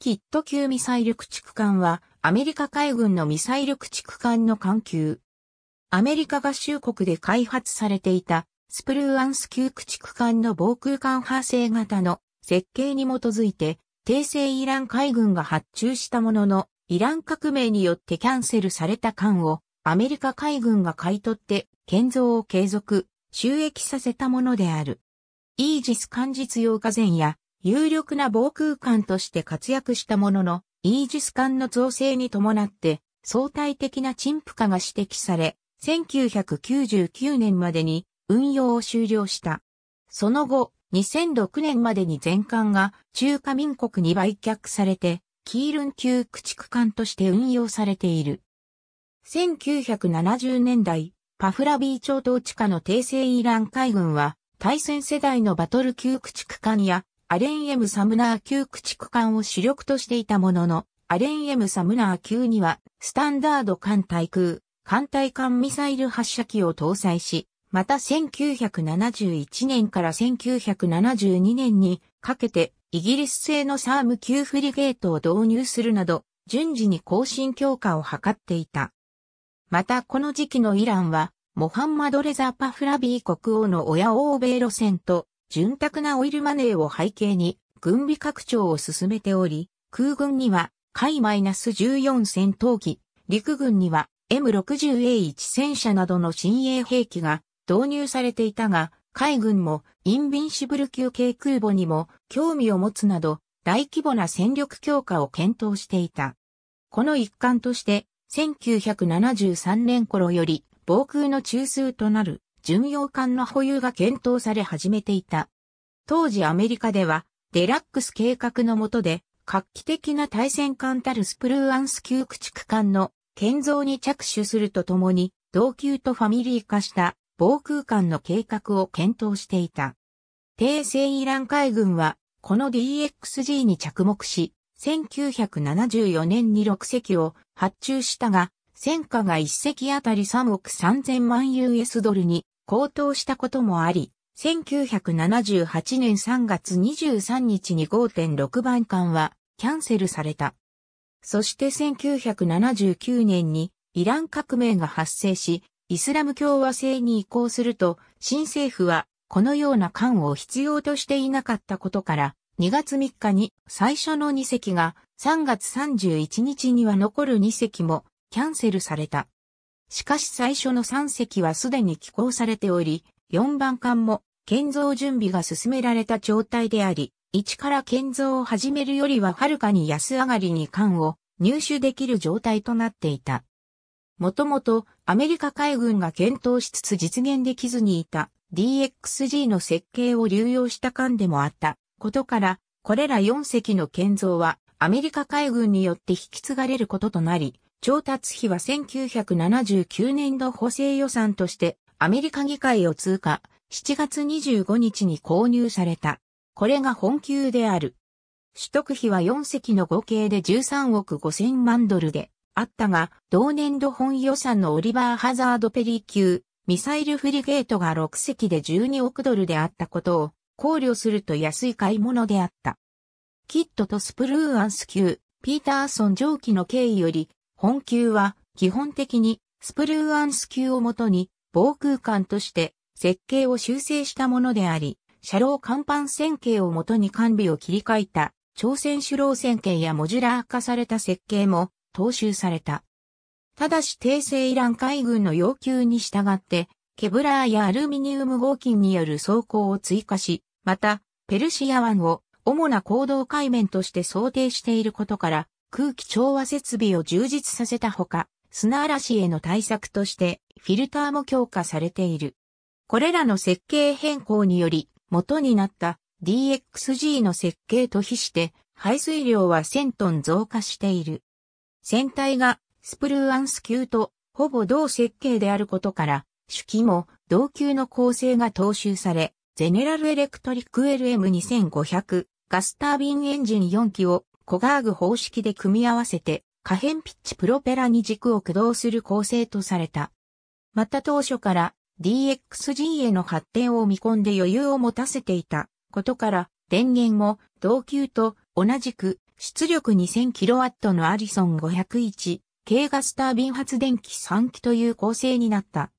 キット級ミサイル駆逐艦は、アメリカ海軍のミサイル駆逐艦の艦級。アメリカ合衆国で開発されていた、スプルーアンス級駆逐艦の防空艦派生型の設計に基づいて、帝政イラン海軍が発注したものの、イラン革命によってキャンセルされた艦を、アメリカ海軍が買い取って、建造を継続、収益させたものである。イージス艦実用化前や、有力な防空艦として活躍したものの、イージス艦の造成に伴って、相対的な陳腐化が指摘され、1999年までに運用を終了した。その後、2006年までに全艦が中華民国に売却されて、キールン級駆逐艦として運用されている。1970年代、パフラビー町統地下の帝政イラン海軍は、対戦世代のバトル級駆逐艦やアレン・エム・サムナー級駆逐艦を主力としていたものの、アレン・エム・サムナー級には、スタンダード艦対空、艦対艦ミサイル発射機を搭載し、また1971年から1972年にかけて、イギリス製のサーム級フリゲートを導入するなど、順次に更新強化を図っていた。またこの時期のイランは、モハンマド・レザ・パフラビー国王の親欧米路線と潤沢なオイルマネーを背景に軍備拡張を進めており、空軍には、海 -14 戦闘機、陸軍には M60A1 戦車などの新鋭兵器が導入されていたが、海軍もインビンシブル級系空母にも興味を持つなど、大規模な戦力強化を検討していた。この一環として、1973年頃より防空の中枢となる巡洋艦の保有が検討され始めていた。当時アメリカでは、デラックス計画の下で、画期的な対戦艦たるスプルーアンス級駆逐艦の建造に着手するとともに、同級とファミリー化した防空艦の計画を検討していた。帝政イラン海軍は、この DXG に着目し、1974年に6隻を発注したが、戦火が1隻あたり3億3000万 US ドルに高騰したこともあり、1978年3月23日に5.6番艦はキャンセルされた。そして1979年にイラン革命が発生し、イスラム共和制に移行すると、新政府はこのような艦を必要としていなかったことから、2月3日に最初の2隻が3月31日には残る2隻もキャンセルされた。しかし最初の3隻はすでに寄港されており、4番艦も建造準備が進められた状態であり、一から建造を始めるよりははるかに安上がりに艦を入手できる状態となっていた。もともとアメリカ海軍が検討しつつ実現できずにいた DXG の設計を流用した艦でもあったことから、これら4隻の建造はアメリカ海軍によって引き継がれることとなり、調達費は1979年度補正予算としてアメリカ議会を通過、7月25日に購入された。これが本級である。取得費は4隻の合計で13億5000万ドルであったが、同年度本予算のオリバー・ハザード・ペリー級、ミサイルフリゲートが6隻で12億ドルであったことを考慮すると安い買い物であった。キットとスプルーアンス級、ピーターソン上記の経緯より、本級は基本的にスプルーアンス級をもとに防空間として設計を修正したものであり、車両甲板線形をもとに完備を切り替えた朝鮮主郎線形やモジュラー化された設計も踏襲された。ただし帝政イラン海軍の要求に従って、ケブラーやアルミニウム合金による装甲を追加し、また、ペルシア湾を主な行動海面として想定していることから、空気調和設備を充実させたほか、砂嵐への対策としてフィルターも強化されている。これらの設計変更により元になった DXG の設計と比して排水量は1000トン増加している。船体がスプルーアンス級とほぼ同設計であることから、主機も同級の構成が踏襲され、ゼネラルエレクトリック LM2500 ガスタービンエンジン4機をコガーグ方式で組み合わせて、可変ピッチプロペラに軸を駆動する構成とされた。また当初から DXG への発展を見込んで余裕を持たせていたことから、電源も同級と同じく出力 2000kW のアリソン501系ガスタービン発電機3機という構成になった。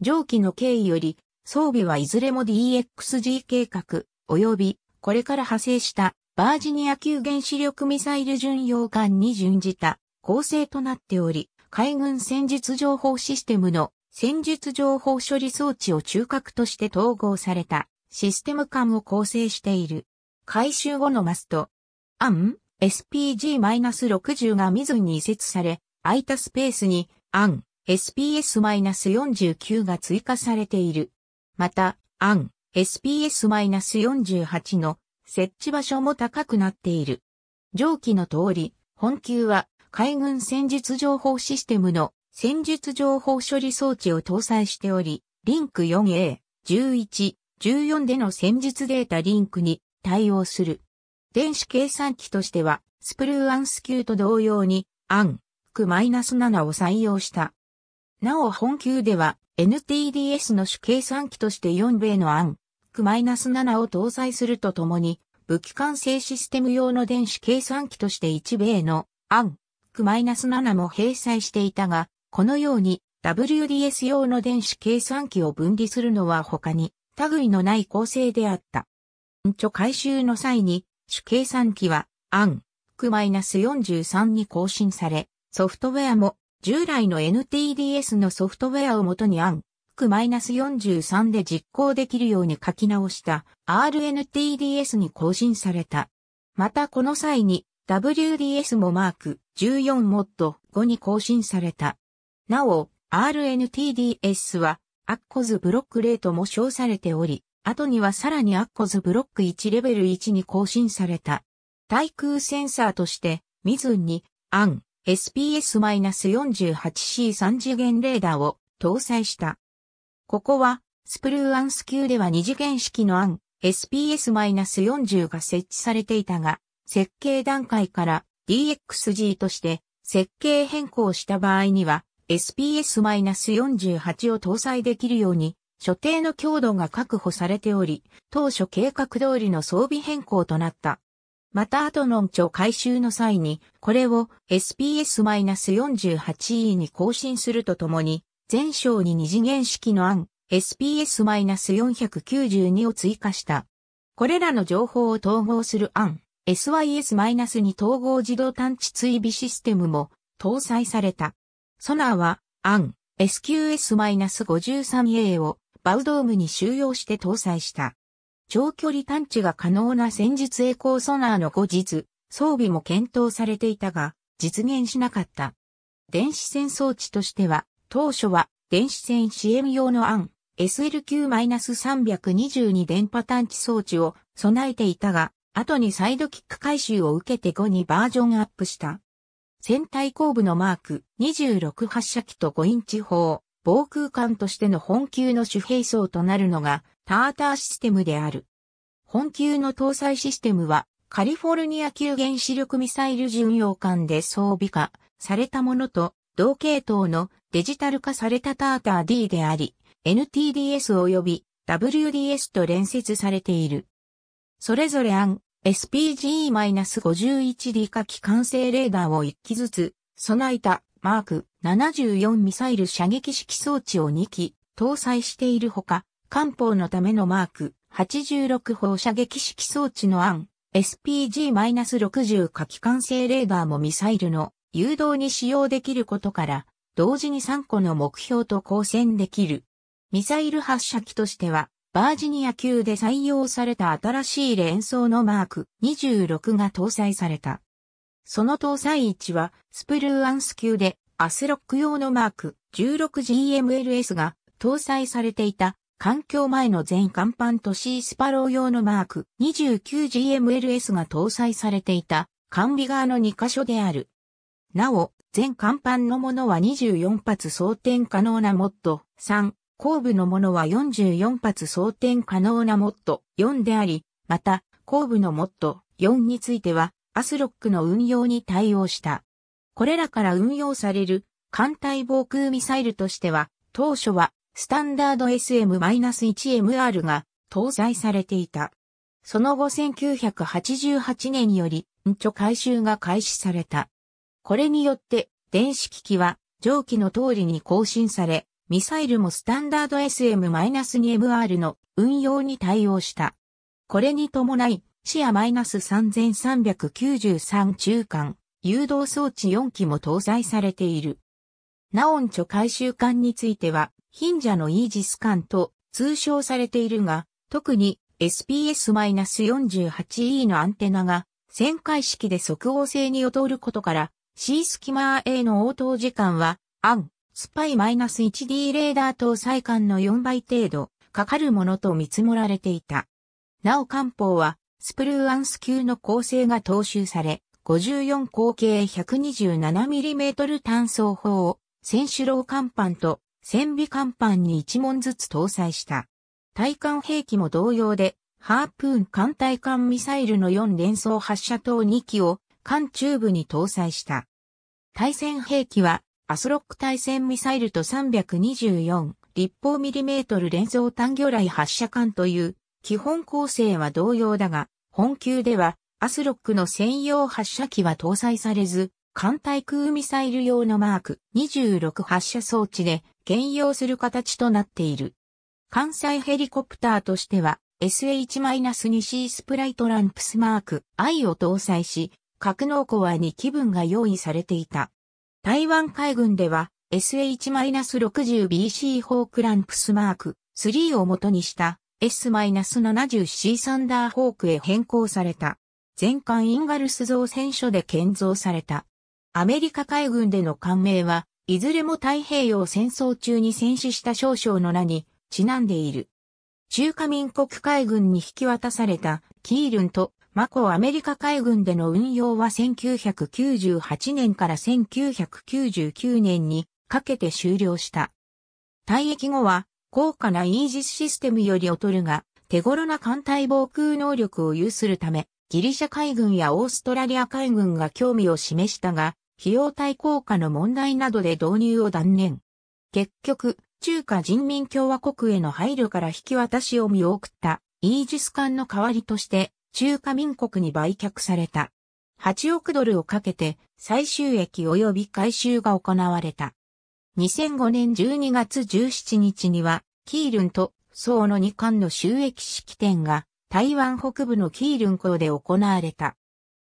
上記の経緯より装備はいずれも DXG 計画及びこれから派生したバージニア級原子力ミサイル巡洋艦に準じた構成となっており、海軍戦術情報システムの戦術情報処理装置を中核として統合されたシステム艦を構成している。回収後のマスト、アン SPG-60 が水に移設され、空いたスペースにアン SPS-49 が追加されている。また、アン SPS-48 の設置場所も高くなっている。上記の通り、本級は海軍戦術情報システムの戦術情報処理装置を搭載しており、リンク 4A、11、14での戦術データリンクに対応する。電子計算機としては、スプルーアンス級と同様に、アン、ク -7 を採用した。なお本級では、NTDS の主計算機として4米のアン、Mac-7 を搭載するとともに、武器管制システム用の電子計算機として一米の AN-7 も掲載していたが、このように WDS 用の電子計算機を分離するのは他に類のない構成であった。著回収の際に、主計算機は AN-43 に更新され、ソフトウェアも従来の NTDS のソフトウェアをもとに AN Mac-43 で実行できるように書き直した RNTDS に更新された。またこの際に WDS もマーク1 4モッド5に更新された。なお、RNTDS はアッコズブロックレートも称されており、後にはさらにアッコズブロック1レベル1に更新された。対空センサーとして、ミズンに、アン、SPS-48C3 次元レーダーを搭載した。ここは、スプルーアンス級では二次元式の案、SPS-40 が設置されていたが、設計段階から DXG として設計変更した場合には SPS-48 を搭載できるように所定の強度が確保されており、当初計画通りの装備変更となった。また後の超回収の際に、これを SPS-48E に更新するとともに、全章に二次元式の案 SPS-492 を追加した。これらの情報を統合する案 SYS-2 統合自動探知追尾システムも搭載された。ソナーは案 SQS-53A をバウドームに収容して搭載した。長距離探知が可能な戦術栄光ソナーの後日、装備も検討されていたが、実現しなかった。電子戦装置としては、当初は電子線支援用の案 SLQ-322 電波探知装置を備えていたが、後にサイドキック回収を受けて後にバージョンアップした。船体後部のマーク26発射機と5インチ砲、防空艦としての本級の主兵装となるのがターターシステムである。本級の搭載システムはカリフォルニア級原子力ミサイル巡洋艦で装備化されたものと同系統のデジタル化されたターター D であり、NTDS 及び WDS と連接されている。それぞれ案 SPG-51D 火器管制レーダーを1機ずつ備えたマーク74ミサイル射撃式装置を2機搭載しているほか、艦砲のためのマーク86砲射撃式装置の案 SPG-60 火器管制レーダーもミサイルの誘導に使用できることから、同時に3個の目標と交戦できる。ミサイル発射機としては、バージニア級で採用された新しい連装のマーク26が搭載された。その搭載位置は、スプルーアンス級で、アスロック用のマーク 16GMLS が搭載されていた環境前の全甲板とースパロー用のマーク 29GMLS が搭載されていた管理側の2箇所である。なお、全甲板のものは24発装填可能なモッド、3、後部のものは44発装填可能なモッド、4であり、また、後部のモッド、4については、アスロックの運用に対応した。これらから運用される、艦隊防空ミサイルとしては、当初は、スタンダード SM-1MR が搭載されていた。その後1988年により、運チ回収が開始された。これによって電子機器は上記の通りに更新され、ミサイルもスタンダード SM-2MR の運用に対応した。これに伴い、シア -3393 中間誘導装置4機も搭載されている。ナオンチョ回収艦については、ヒンジャのイージス艦と通称されているが、特に SPS-48E のアンテナが旋回式で即応性に劣ることから C スキマー A の応答時間は、アン、スパイ -1D レーダー搭載間の4倍程度、かかるものと見積もられていた。なお艦砲は、スプルーアンス級の構成が踏襲され、54口径 127mm 単装砲を、選手郎艦板と、戦備艦板に1門ずつ搭載した。対艦兵器も同様で、ハープーン艦対艦ミサイルの4連装発射等2機を艦中部に搭載した。対戦兵器は、アスロック対戦ミサイルと324立方ミリメートル連装単魚雷発射艦という基本構成は同様だが、本級ではアスロックの専用発射機は搭載されず、艦対空ミサイル用のマーク26発射装置で兼用する形となっている。関西ヘリコプターとしては SH-2C スプライトランプスマーク I を搭載し、格納庫は2機分が用意されていた。台湾海軍では SH-60BC フォークランプスマーク3を元にした S-70C サンダーホークへ変更された。全艦インガルス造船所で建造された。アメリカ海軍での艦名は、いずれも太平洋戦争中に戦死した少将の名にちなんでいる。中華民国海軍に引き渡されたキールンとマコアメリカ海軍での運用は1998年から1999年にかけて終了した。退役後は高価なイージスシステムより劣るが手頃な艦隊防空能力を有するためギリシャ海軍やオーストラリア海軍が興味を示したが費用対効果の問題などで導入を断念。結局、中華人民共和国への配慮から引き渡しを見送ったイージス艦の代わりとして中華民国に売却された。8億ドルをかけて最終益及び回収が行われた。2005年12月17日には、キールンと宋の2巻の収益式典が台湾北部のキールン港で行われた。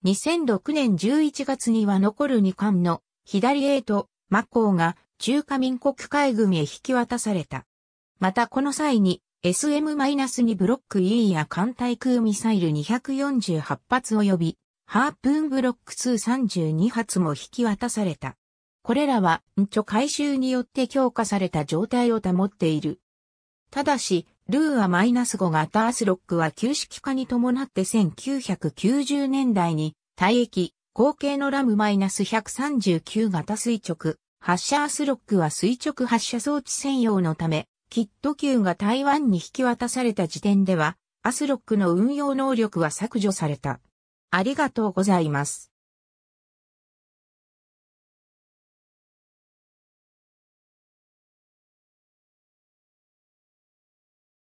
2006年11月には残る2巻の左へとマコーが中華民国海軍へ引き渡された。またこの際に SM-2 ブロック E や艦対空ミサイル248発及び、ハープーンブロック232発も引き渡された。これらは、んちょ回収によって強化された状態を保っている。ただし、ルーア -5 型アスロックは旧式化に伴って1990年代に、退役、後継のラム -139 型垂直、発射アスロックは垂直発射装置専用のため、キット級が台湾に引き渡された時点では、アスロックの運用能力は削除された。ありがとうございます。